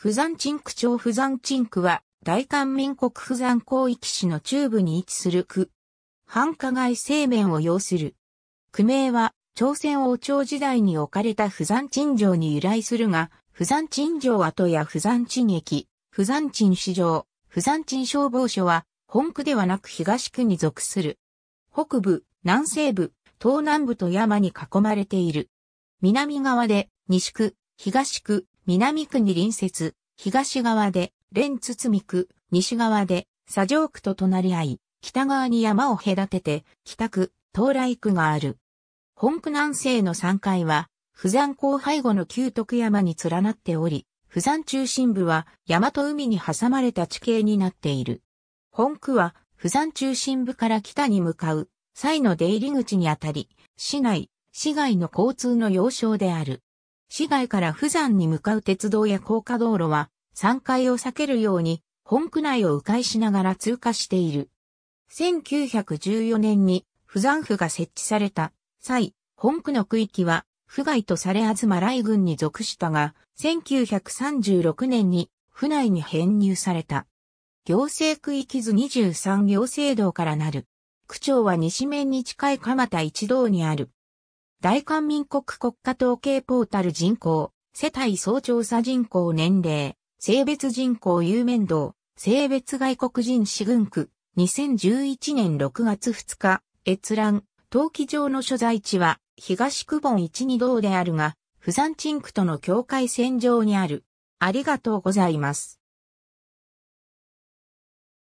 釜山鎮区町釜山鎮区は、大韓民国釜山広域市の中部に位置する区。繁華街西面を要する。区名は、朝鮮王朝時代に置かれた釜山鎮城に由来するが、釜山鎮城跡や釜山鎮駅、釜山鎮市場、釜山鎮消防署は、本区ではなく東区に属する。北部、南西部、東南部と山に囲まれている。南側で、西区、東区、南区に隣接、東側で、連堤区、西側で、左上区と隣り合い、北側に山を隔てて、北区、東来区がある。本区南西の3階は、富山港背後の旧徳山に連なっており、富山中心部は山と海に挟まれた地形になっている。本区は富山中心部から北に向かう際の出入り口にあたり、市内、市外の交通の要衝である。市街から富山に向かう鉄道や高架道路は、山階を避けるように、本区内を迂回しながら通過している。1914年に、富山府が設置された際、本区の区域は、府外とされあずま雷軍に属したが、1936年に、府内に編入された。行政区域図23行政道からなる。区長は西面に近い蒲田一道にある。大韓民国国家統計ポータル人口、世帯総調査人口年齢、性別人口有面度、性別外国人士軍区、2011年6月2日、閲覧、登記上の所在地は、東区本一二道であるが、釜山鎮区との境界線上にある。ありがとうございます。